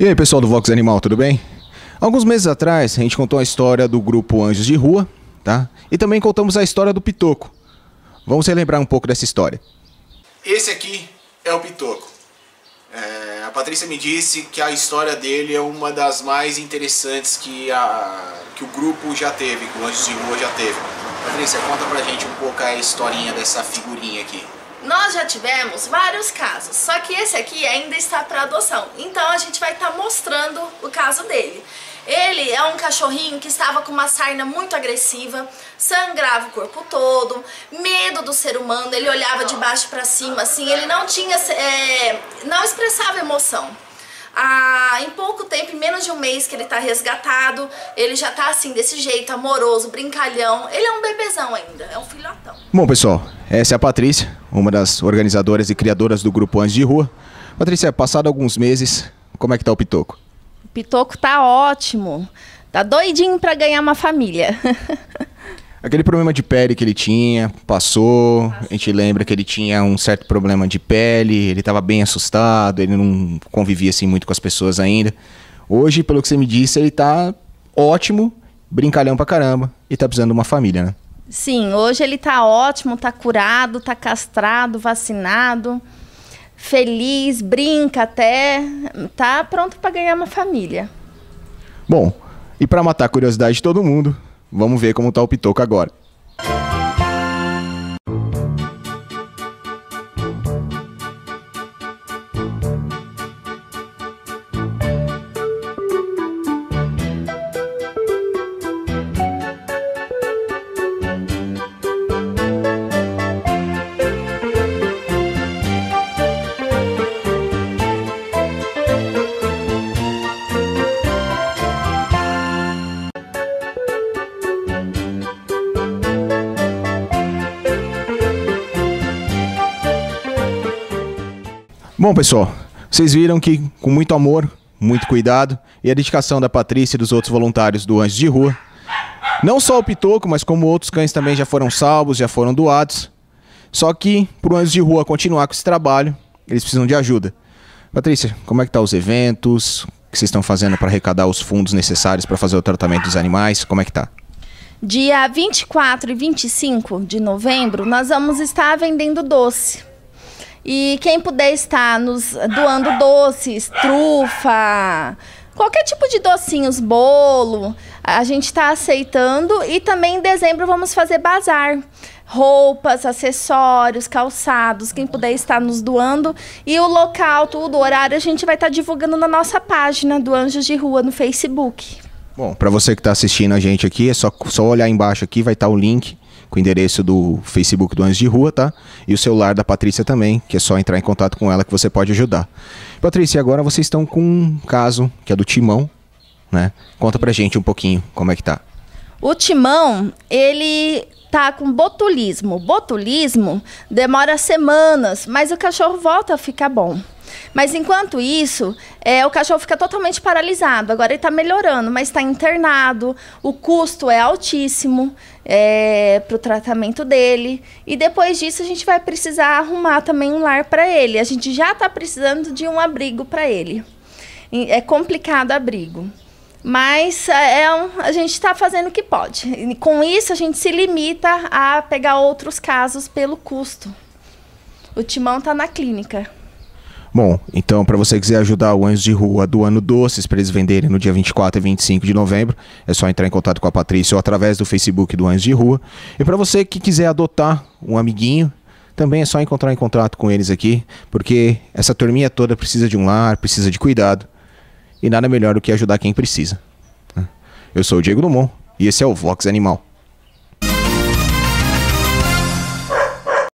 E aí pessoal do Vox Animal, tudo bem? Alguns meses atrás a gente contou a história do grupo Anjos de Rua, tá? E também contamos a história do Pitoco. Vamos relembrar um pouco dessa história. Esse aqui é o Pitoco. É, a Patrícia me disse que a história dele é uma das mais interessantes que, a, que o grupo já teve, que o Anjos de Rua já teve. Patrícia, conta pra gente um pouco a historinha dessa figurinha aqui. Nós já tivemos vários casos, só que esse aqui ainda está para adoção, então a gente vai estar tá mostrando o caso dele. Ele é um cachorrinho que estava com uma sarna muito agressiva, sangrava o corpo todo, medo do ser humano, ele olhava de baixo para cima, assim, ele não tinha, é, não expressava emoção. Ah, em pouco tempo, em menos de um mês que ele tá resgatado, ele já tá assim, desse jeito, amoroso, brincalhão. Ele é um bebezão ainda, é um filhotão. Bom, pessoal, essa é a Patrícia, uma das organizadoras e criadoras do grupo Anjos de Rua. Patrícia, passado alguns meses, como é que tá o Pitoco? O Pitoco tá ótimo. Tá doidinho para ganhar uma família. Aquele problema de pele que ele tinha, passou. A gente lembra que ele tinha um certo problema de pele, ele estava bem assustado, ele não convivia assim muito com as pessoas ainda. Hoje, pelo que você me disse, ele está ótimo, brincalhão pra caramba e está precisando de uma família, né? Sim, hoje ele está ótimo, está curado, está castrado, vacinado, feliz, brinca até, tá pronto para ganhar uma família. Bom, e para matar a curiosidade de todo mundo, Vamos ver como tá o Pitoco agora. Bom, pessoal, vocês viram que com muito amor, muito cuidado e a dedicação da Patrícia e dos outros voluntários do Anjos de Rua, não só o Pitoco, mas como outros cães também já foram salvos, já foram doados. Só que, para o Anjos de Rua continuar com esse trabalho, eles precisam de ajuda. Patrícia, como é que tá os eventos? O que vocês estão fazendo para arrecadar os fundos necessários para fazer o tratamento dos animais? Como é que tá? Dia 24 e 25 de novembro, nós vamos estar vendendo doce e quem puder estar nos doando doces, trufa, qualquer tipo de docinhos, bolo, a gente está aceitando. E também em dezembro vamos fazer bazar. Roupas, acessórios, calçados, quem puder estar nos doando. E o local, tudo, o horário, a gente vai estar tá divulgando na nossa página do Anjos de Rua no Facebook. Bom, para você que está assistindo a gente aqui, é só, só olhar embaixo aqui, vai estar tá o link com o endereço do Facebook do Anjos de Rua, tá? E o celular da Patrícia também, que é só entrar em contato com ela que você pode ajudar. Patrícia, agora vocês estão com um caso que é do Timão, né? Conta pra gente um pouquinho como é que tá. O Timão, ele tá com botulismo. Botulismo demora semanas, mas o cachorro volta a ficar bom. Mas enquanto isso, é, o cachorro fica totalmente paralisado. Agora ele está melhorando, mas está internado. O custo é altíssimo é, para o tratamento dele. E depois disso, a gente vai precisar arrumar também um lar para ele. A gente já está precisando de um abrigo para ele. É complicado abrigo. Mas é, é um, a gente está fazendo o que pode. E com isso, a gente se limita a pegar outros casos pelo custo. O Timão está na clínica. Bom, então para você quiser ajudar o Anjos de Rua do Ano Doces para eles venderem no dia 24 e 25 de novembro, é só entrar em contato com a Patrícia ou através do Facebook do Anjos de Rua. E para você que quiser adotar um amiguinho, também é só encontrar em contato com eles aqui, porque essa turminha toda precisa de um lar, precisa de cuidado, e nada melhor do que ajudar quem precisa. Né? Eu sou o Diego Dumont e esse é o Vox Animal.